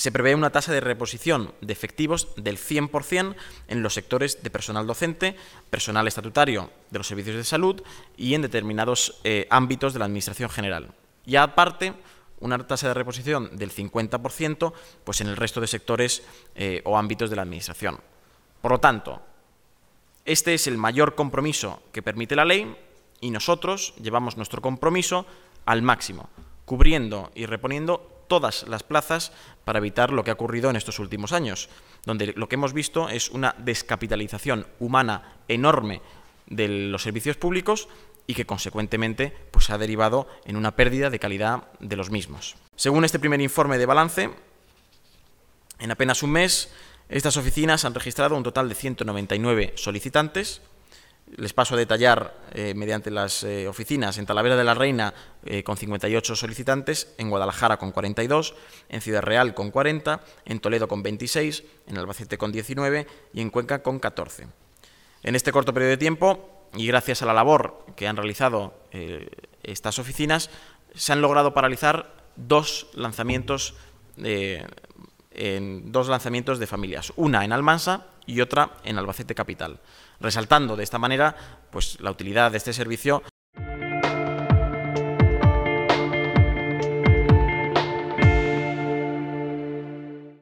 Se prevé una tasa de reposición de efectivos del 100% en los sectores de personal docente, personal estatutario de los servicios de salud y en determinados eh, ámbitos de la Administración General. Y aparte, una tasa de reposición del 50% pues en el resto de sectores eh, o ámbitos de la Administración. Por lo tanto, este es el mayor compromiso que permite la ley y nosotros llevamos nuestro compromiso al máximo, cubriendo y reponiendo todas las plazas para evitar lo que ha ocurrido en estos últimos años, donde lo que hemos visto es una descapitalización humana enorme de los servicios públicos y que consecuentemente pues, ha derivado en una pérdida de calidad de los mismos. Según este primer informe de balance, en apenas un mes estas oficinas han registrado un total de 199 solicitantes, les paso a detallar eh, mediante las eh, oficinas en Talavera de la Reina eh, con 58 solicitantes, en Guadalajara con 42, en Ciudad Real con 40, en Toledo con 26, en Albacete con 19 y en Cuenca con 14. En este corto periodo de tiempo, y gracias a la labor que han realizado estas oficinas, se han logrado paralizar dos lanzamientos, dos lanzamientos de familias, una en Almansa y otra en Albacete Capital, resaltando de esta manera pues, la utilidad de este servicio